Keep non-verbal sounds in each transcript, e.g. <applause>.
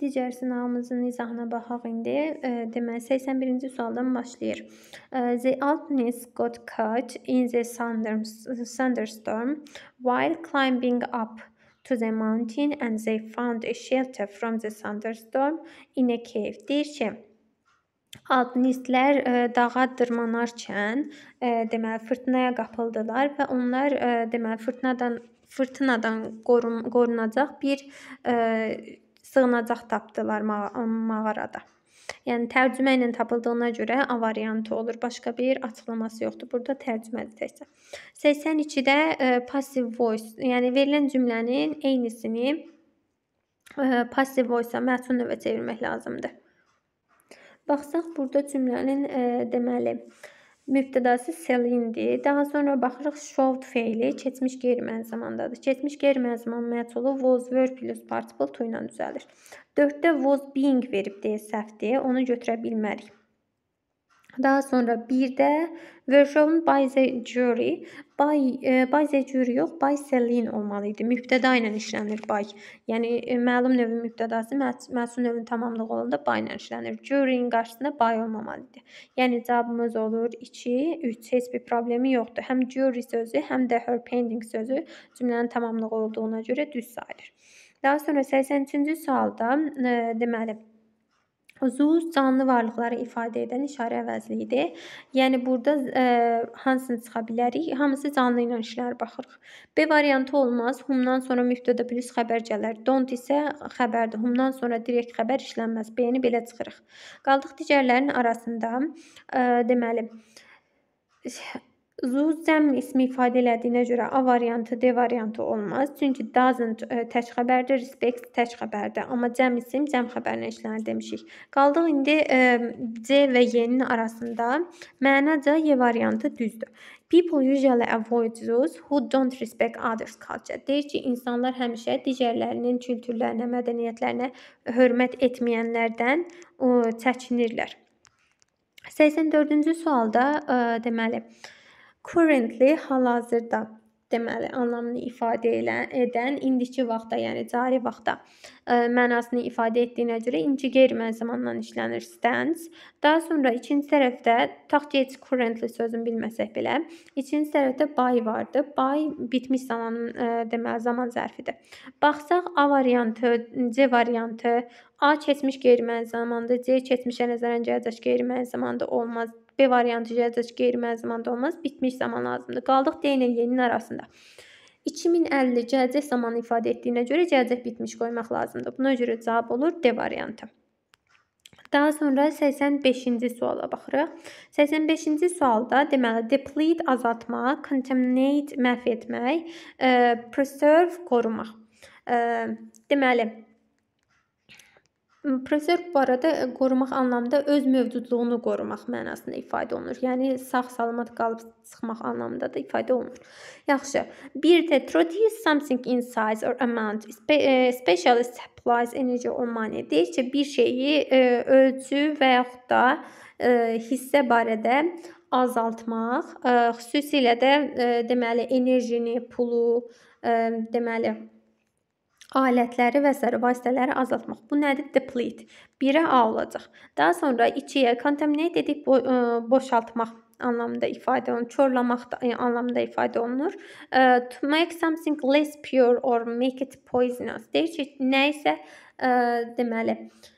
Digər sınağımızın izahına baxaq indi. Deməli 81-ci sualdan başlayır. The alpinist got caught in the thunderstorm while climbing up to the mountain and they found a shelter from the thunderstorm in a cave. Deyir ki, Alpinistlər dağa dırmanarkən, deməli fırtınaya qapıldılar və onlar deməli fırtınadan fırtınadan qorun qorunacaq bir sığınacaq tapdılar ma mağarada. Yəni tərcümə ilə tapıldığına görə A variantı olur. Başqa bir açıqlaması yoxdur. Burada tərcümədir təkcə. 82-də e, passive voice, yəni verilən cümlənin eynisini e, passive voice-a mətn növə çevirmək lazımdır. Baxsaq burada cümlənin e, deməli, e, mübtədası selindir. Daha sonra baxırıq showed feili keçmiş qeyri-mənfi zamandadır. Keçmiş qeyri-mənfi zaman məculu was, were plus participle to ilə düzəlir. 4-də was being verib deyə səhvdir. Onu götürə bilmərik. Daha sonra 1-də Verşovun Bayze Jury, Bay, e, Bayze Jury yox, Bay Selin olmalı idi. Mübtəda ilə işlənir Bay. Yəni e, məlum növün mübtədası məsul növün tamamlığı olanda Bay ilə işlənir. Jury-nin qarşısında Bay olmamalı idi. Yəni cavabımız olur 2, 3. Heç bir problemi yoxdur. Həm jury sözü, həm də her pending sözü cümlənin tamamlığı olduğuna görə düz sayılır. Daha sonra 83-cü sualda e, deməli Zuz canlı varlıqları ifadə edən işarə əvəzliyidir. Yəni burada ə, e, hansını çıxa bilərik? Hamısı canlı ilə işlər baxırıq. B variantı olmaz. Humdan sonra mübtədə plus xəbər gələr. Don't isə xəbərdir. Humdan sonra direkt xəbər işlənməz. B-ni belə çıxırıq. Qaldıq digərlərinin arasında. Ə, e, deməli Zu zəm ismi ifadə elədiyinə görə A variantı D variantı olmaz. Çünki doesn't e, tək xəbərdir, respect tək xəbərdir. Amma cəm isim cəm xəbərinə işlənir demişik. Qaldıq indi e, C və Y-nin arasında. Mənaca Y variantı düzdür. People usually avoid those who don't respect others culture. Deyir ki, insanlar həmişə digərlərinin kültürlərinə, mədəniyyətlərinə hörmət etməyənlərdən e, çəkinirlər. 84-cü sualda ə, deməli, ə, Currently hal-hazırda deməli anlamını ifadə edən indiki vaxtda, yəni cari vaxtda ə, e, mənasını ifadə etdiyinə görə integer mən zamandan işlənir stands. Daha sonra ikinci tərəfdə tutaq ki, heç currently sözünü bilməsək belə, ikinci tərəfdə by vardı. By bitmiş zamanın ə, e, deməli zaman zərfidir. Baxsaq A variantı, C variantı A keçmiş qeyri-mənzil zamanda, C keçmişə nəzərən gələcək qeyri-mənzil zamanda olmaz B variantı gələcək qeyri-mənzil zamanda olmaz, bitmiş zaman lazımdır. Qaldıq D ilə Y-nin arasında. 2050 gələcək zamanı ifadə etdiyinə görə gələcək bitmiş qoymaq lazımdır. Buna görə cavab olur D variantı. Daha sonra 85-ci suala baxırıq. 85-ci sualda deməli deplete azaltmaq, contaminate məhv etmək, e, preserve qorumaq. E, deməli Preserv barədə e, qorumaq anlamda öz mövcudluğunu qorumaq mənasında ifadə olunur. Yəni sağ-salamat qalıb çıxmaq anlamında da ifadə olunur. Yaxşı. Bir də to reduce something in size or amount, especially e, supplies energy or money. Deyircə bir şeyi e, ölçü və yaxud da hissə barədə azaltmaq, xüsusilə də deməli enerjini, pulu, deməli alətləri və vasitələri azaltmaq. Bu nədir? Deplete. 1-ə A olacaq. Daha sonra 2-yə contaminate dedik, bo ə, boşaltmaq anlamında ifadə olunur. Çorlamaq da ə, anlamında ifadə olunur. Ə, to make something less pure or make it poisonous. Deyir ki, nə isə ə, deməli, ə,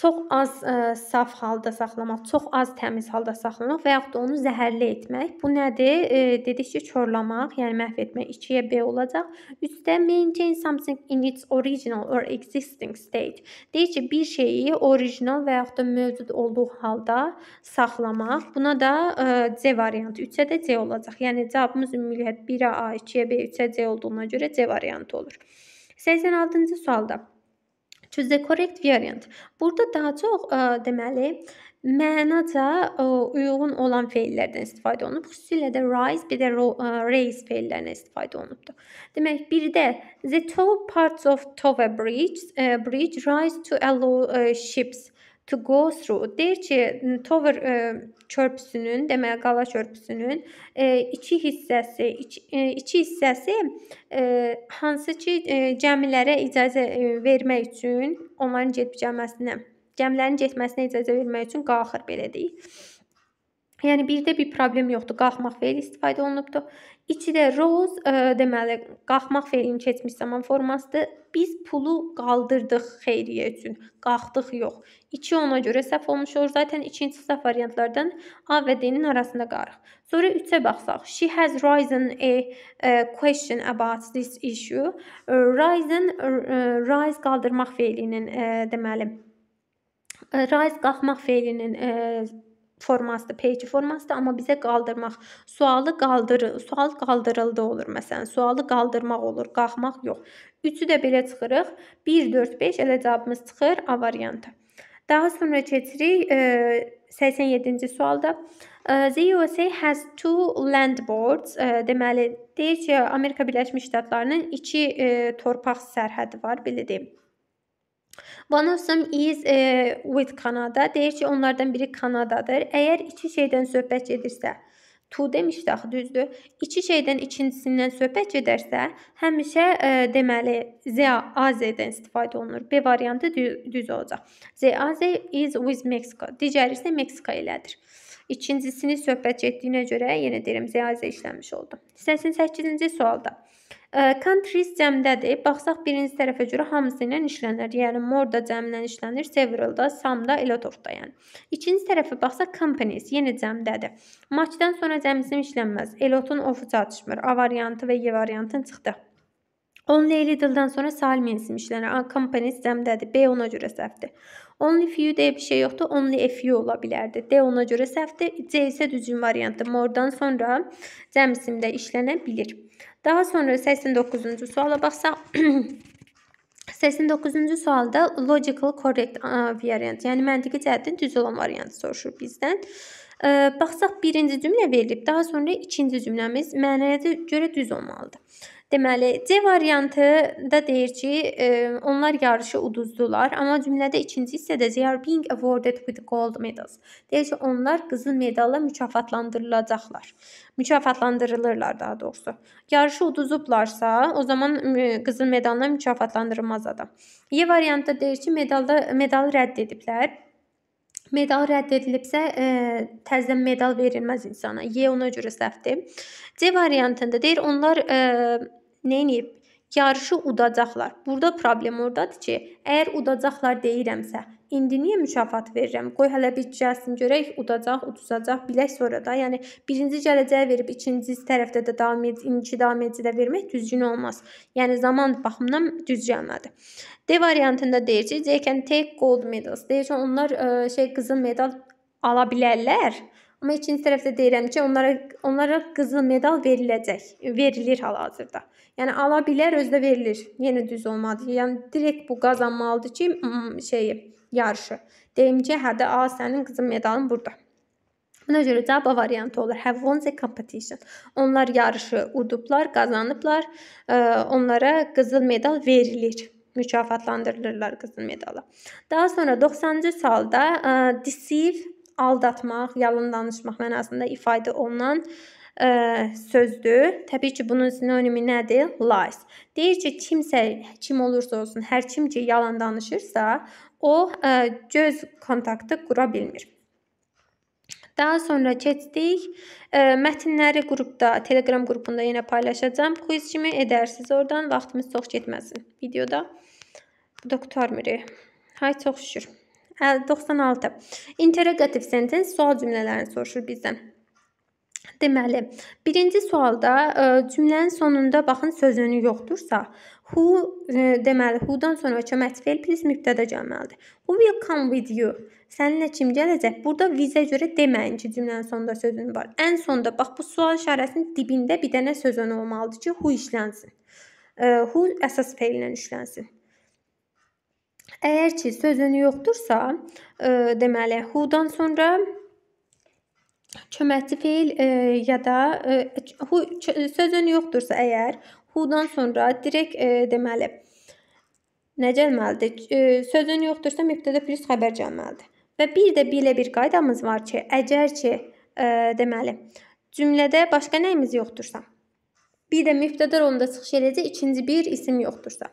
çox az ə, e, saf halda saxlamaq, çox az təmiz halda saxlamaq və yaxud da onu zəhərli etmək. Bu nədir? E, dedik ki, çorlamaq, yəni məhv etmək 2-yə B olacaq. Üstdə maintain something in its original or existing state. Deyir ki, bir şeyi orijinal və yaxud da mövcud olduğu halda saxlamaq. Buna da e, C variantı, 3-ə də C olacaq. Yəni cavabımız ümumiyyətlə 1-ə A, 2-yə B, 3-ə C olduğuna görə C variantı olur. 86-cı sualda Choose the correct variant. Burada daha çox ə, e, deməli mənaca ə, e, uyğun olan feillərdən istifadə olunub. Xüsusilə də rise bir də e, raise feillərindən istifadə olunubdur. Demək, biri də the tall parts of tower bridge, ə, bridge rise to allow ə, ships to go through. Deyir ki, Tower e, körpüsünün, deməli qala körpüsünün e, iki hissəsi, iki, e, iki hissəsi e, hansı ki, e, gəmilərə icazə e, vermək üçün onların gedib gəlməsinə, gəmilərin getməsinə icazə vermək üçün qalxır belə deyək. Yəni birdə bir problem yoxdur. Qalxmaq feli istifadə olunubdur. İçidə rose, ə, deməli, qalxmaq fe'linin keçmiş zaman formasıdır. Biz pulu qaldırdıq xeyriyyə üçün. Qalxdıq yox. 2 ona görə səhv olmuş olur. Zaten ikinci səhv variantlardan A və D-nin arasında qarıq. Sonra 3-ə baxsaq. She has risen a, a e, question about this issue. Risen e, rise qaldırmaq fe'linin, e, deməli, rise qalxmaq fe'linin ə, formasıdır, peyci formasıdır, amma bizə qaldırmaq, sualı qaldır, sual qaldırıldı olur məsələn. Sualı qaldırmaq olur, qalxmaq yox. Üçü də belə çıxırıq. 1 4 5 elə cavabımız çıxır A variantı. Daha sonra keçirik e, 87-ci sualda. E, the USA has two landboards. E, deməli, deyir ki, Amerika Birləşmiş Ştatlarının iki e, torpaq sərhədi var, belə deyim. One of them is e, with Kanada. Deyir ki, onlardan biri Kanadadır. Əgər iki şeydən söhbət gedirsə, to demişdi axı, düzdür? İki şeydən ikincisindən söhbət gedərsə, həmişə e, deməli Z AZ-dən istifadə olunur. B variantı düz, düz olacaq. Z AZ is with Mexico. Digəri isə Meksika elədir. İkincisini söhbət etdiyinə görə yenə deyirəm Z AZ işlənmiş oldu. 88-ci sualda Country cəmdədir. Baxsaq birinci tərəfə görə hamısı ilə işlənir. Yəni more da cəmlə işlənir, several da, some da, a lot of da yəni. İkinci tərəfə baxsaq companies yenə cəmdədir. Matchdan sonra cəmisi işlənməz. A lot-un of-u çatışmır. A variantı və Y variantın çıxdı. Only little-dan sonra Salmin isim işlənir. A companies cəmdədir. B ona görə səhvdir. Only few deyə bir şey yoxdur. Only a few ola bilərdi. D ona görə səhvdir. C isə düzgün variantdır. More-dan sonra cəm isimdə işlənə bilir. Daha sonra 89-cu suala baxsaq, 89-cu <clears throat> sualda logical correct variant, yəni məntiqi cəhətdən düz olan variantı soruşur bizdən. E, baxsaq, birinci cümlə verilib, daha sonra ikinci cümləmiz mənəyə görə düz olmalıdır. Deməli, C variantı da deyir ki, e, onlar yarışı uduzdular, amma cümlədə ikinci hissədə they are being awarded with gold medals. Deyir ki, onlar qızıl medalla mükafatlandırılacaqlar. Mükafatlandırılırlar daha doğrusu. Yarışı uduzublarsa, o zaman e, qızıl medalla mükafatlandırılmaz adam. Y variantı deyir ki, medalda medalı rədd ediblər. Medal rədd edilibsə, ə, e, təzədən medal verilməz insana. Y ona görə səhvdir. C variantında deyir, onlar ə, e, nə edib? Yarışı udacaqlar. Burada problem ordadır ki, əgər udacaqlar deyirəmsə, İndi niyə mükafat verirəm? Qoy hələ bir gəlsin görək, udacaq, uduzacaq, bilək sonra da. Yəni birinci gələcəyə verib ikinci tərəfdə də davam edici, iki davam edici də vermək düzgün olmaz. Yəni zaman baxımından düz gəlmədi. D variantında deyir ki, they can take gold medals. Deyir ki, onlar ə, e, şey qızıl medal ala bilərlər. Amma ikinci tərəfdə deyirəm ki, onlara onlara qızıl medal veriləcək, verilir hal-hazırda. Yəni ala bilər, özü də verilir. Yenə düz olmadı. Yəni direkt bu qazanmalıdır ki, şeyi yarışı. Deyim ki, hə də, a, sənin qızın medalın burada. Buna görə cavab A variantı olur. Have hə, won the competition. Onlar yarışı udublar, qazanıblar. Onlara qızıl medal verilir mükafatlandırılırlar qızıl medalla. Daha sonra 90-cı salda deceive aldatmaq, yalan danışmaq mənasında ifadə olunan ə, sözdür. Təbii ki, bunun sinonimi nədir? Lies. Deyir ki, kimsə kim olursa olsun, hər kim ki yalan danışırsa, o ə, göz kontaktı qura bilmir. Daha sonra keçdik. Ə, mətnləri qrupda, Telegram qrupunda yenə paylaşacağam. Quiz kimi edərsiniz oradan. Vaxtımız çox getməsin videoda. Bu da qutarmırıq. Hay çox şükür. 96. İnterrogativ sentens sual cümlələrini soruşur bizdən. Deməli, birinci sualda e, cümlənin sonunda baxın söz önü yoxdursa, who e, deməli who-dan sonrakı mətfel plus mübtədə gəlməlidir. Who will come with you? Səninlə kim gələcək? Burada vizə görə deməyin ki, cümlənin sonunda sözün var. Ən sonda bax bu sual işarəsinin dibində bir dənə söz önü olmalıdır ki, who işlənsin. E, who əsas feillə işlənsin. Əgər ki, söz önü yoxdursa, deməli who-dan sonra Köməkçi feil e, ya da e, who e, sözün yoxdursa əgər who-dan sonra direkt e, deməli nə gəlməlidir? E, sözün yoxdursa mübtədə plus xəbər gəlməlidir. Və bir də belə bir qaydamız var ki, əgər ki e, deməli cümlədə başqa nəyimiz yoxdursa bir də mübtədə rolunda çıxış edəcək ikinci bir isim yoxdursa.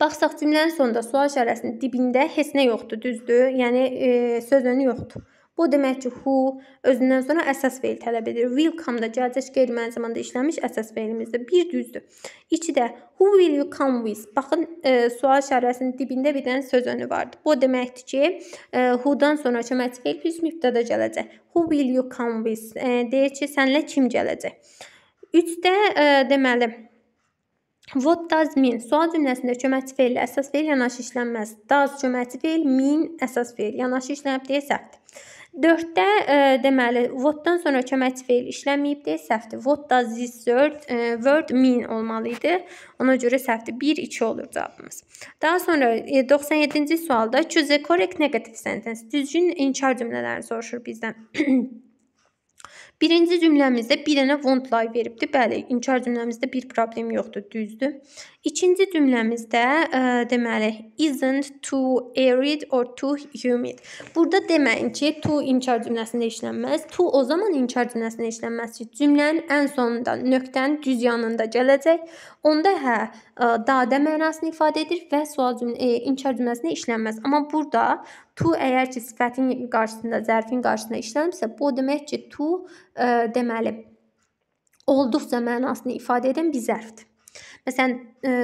Baxsaq cümlənin sonunda sual işarəsinin dibində heç nə yoxdur, düzdür? Yəni e, söz önü yoxdur. Bu demək ki, who özündən sonra əsas feil tələb edir. Will come da gələcək qeyri-müəyyən zamanda işlənmiş əsas feilimizdir. Bir düzdür. İki də who will you come with? Baxın, e, sual işarəsinin dibində bir dənə söz önü vardı. Bu deməkdir ki, e, who-dan sonra köməkçi feil plus mübtəda gələcək. Who will you come with? E, deyir ki, sənlə kim gələcək? 3-də e, deməli What does mean? Sual cümləsində köməkçi feil əsas feil yanaşı işlənməz. Does köməkçi feil, mean əsas feil yanaşı işlənib deyə səhvdir. Dörddə ə, e, deməli votdan sonra kömək feil işlənməyibdir, səhvdir. Vot da this word, ə, e, word mean olmalı idi. Ona görə səhvdir. 1 2 olur cavabımız. Daha sonra ə, e, 97-ci sualda choose a correct negative sentence. Düzgün inkar cümlələrini soruşur bizdən. <clears throat> Birinci cümləmizdə bir dənə won't lie veribdir. Bəli, inkar cümləmizdə bir problem yoxdur, düzdür. İkinci cümləmizdə ə, e, deməli isn't too arid or too humid. Burada deməyin ki, too inkar cümləsində işlənməz. Too o zaman inkar cümləsində işlənməz ki, cümlənin ən sonunda nöqtənin düz yanında gələcək. Onda hə, dadə mənasını ifadə edir və sual cümlə, e, inkar cümləsinə işlənməz. Amma burada to əgər ki sifətin qarşısında, zərfin qarşısında işlənibsə, bu o demək ki, to e, deməli olduqca mənasını ifadə edən bir zərfdir. Məsələn, e,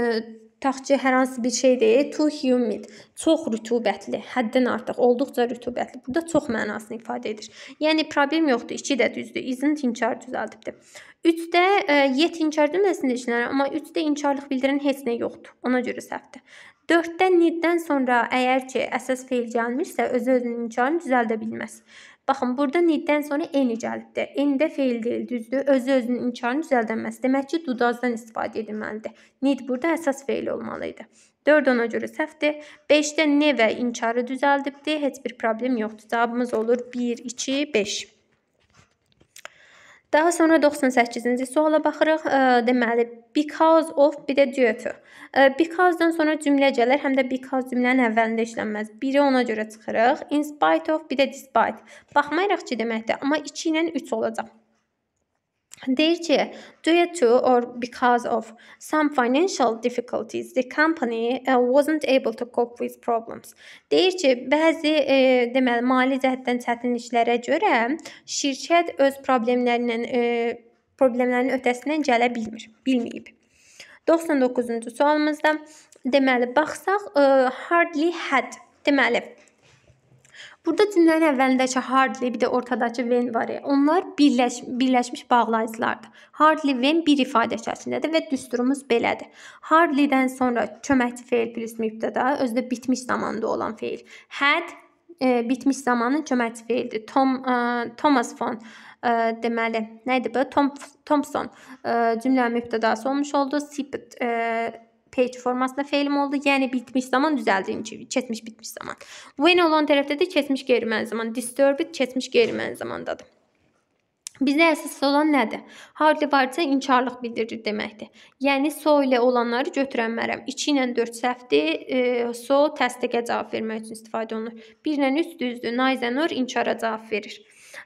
Taxçı hər hansı bir şey deyir. Too humid, çox rütubətli, həddən artıq, olduqca rütubətli. Burada çox mənasını ifadə edir. Yəni problem yoxdur. 2 də düzdür. Isn't inkar düzəldibdi. 3-də e, yet inkar cümləsində işlənir, amma 3-də inkarlıq bildirən heç nə yoxdur. Ona görə səhvdir. 4-də need-dən sonra əgər ki, əsas feil gəlmişsə, özü özünün inkarını düzəldə bilməz. Baxın, burada need-dən sonra eni gəlibdir. Eni də feil deyil, düzdür? Özü-özünün inkarını düzəldənməsi. Demək ki, do does-dan istifadə edilməlidir. Need burada əsas feil olmalı idi. 4 ona görə səhvdir. 5-də ne və inkarı düzəldibdir. Heç bir problem yoxdur. Cavabımız olur 1, 2, 5. Daha sonra 98-ci suala baxırıq. Deməli, because of, bir də due to. Because-dan sonra cümlə gəlir, həm də because cümlənin əvvəlində işlənməz. Biri ona görə çıxırıq. In spite of, bir də despite. Baxmayaraq ki deməkdir, amma 2 ilə 3 olacaq. Deyir ki, due to or because of some financial difficulties the company uh, wasn't able to cope with problems. Deyir ki, bəzi e, deməli mali cəhətdən çətinliklərə görə şirkət öz problemlərindən e, problemlərin ötəsindən gələ bilmir, bilməyib. 99-cu sualımızda deməli baxsaq e, hardly had deməli Burada cümlənin əvvəlindəki hardly, bir də ortadakı when var ya, onlar birləş, birləşmiş bağlayıcılardır. Hardly when bir ifadə şəklindədir və düsturumuz belədir. Hardly-dən sonra köməkçi feil plus mübtəda, özü də bitmiş zamanda olan feil. Had e, bitmiş zamanın köməkçi feildir. Tom e, Thomas von ə, e, deməli, nə idi bu? Tom Thompson ə, e, cümlənin mübtədası olmuş oldu. Sipit e, page formasında feilim oldu. Yəni bitmiş zaman düzəldiyim kimi keçmiş bitmiş zaman. When olan tərəfdə də keçmiş qeyri-mənfi zaman. Disturbed keçmiş qeyri-mənfi zamandadır. Bizə əsas olan nədir? Hardly varsa inkarlıq bildirir deməkdir. Yəni so ilə olanları götürənmərəm. 2 ilə 4 səhvdir. E, so təsdiqə cavab vermək üçün istifadə olunur. 1 ilə 3 düzdür. Nice and or inkara cavab verir.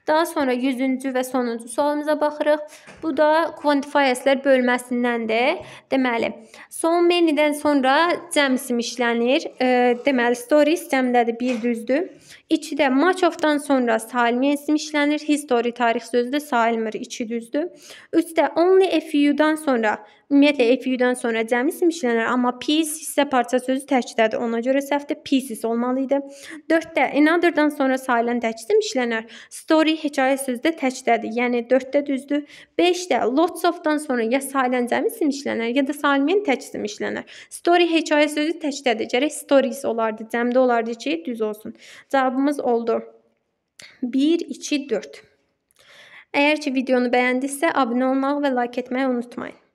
Daha sonra 100-cü və sonuncu sualımıza baxırıq. Bu da quantifiers-lər bölməsindəndir. Deməli, son many-dən sonra cəm isim işlənir. E, deməli, stories cəmdədir, bir düzdür. 2-də match of-dan sonra salmi isim işlənir. History tarix sözü də salmır, 2 düzdür. 3-də only a few-dan sonra ümumiyyətlə APU-dan sonra cəmi simişlənir, amma piece hissə parça sözü təkidədir. Ona görə səhvdə pieces olmalı idi. 4-də another-dan sonra sayılan tək simişlənir. Story hekayə sözü də təkidədir. Yəni 4-də düzdür. 5-də lots of-dan sonra ya sayılan cəmi simişlənir, ya da sayılmayan tək simişlənir. Story hekayə sözü təkidədir. Gərək stories olardı, cəmdə olardı ki, düz olsun. Cavabımız oldu. 1 2 4 Əgər ki videonu bəyəndisə, abunə olmağı və like etməyi unutmayın.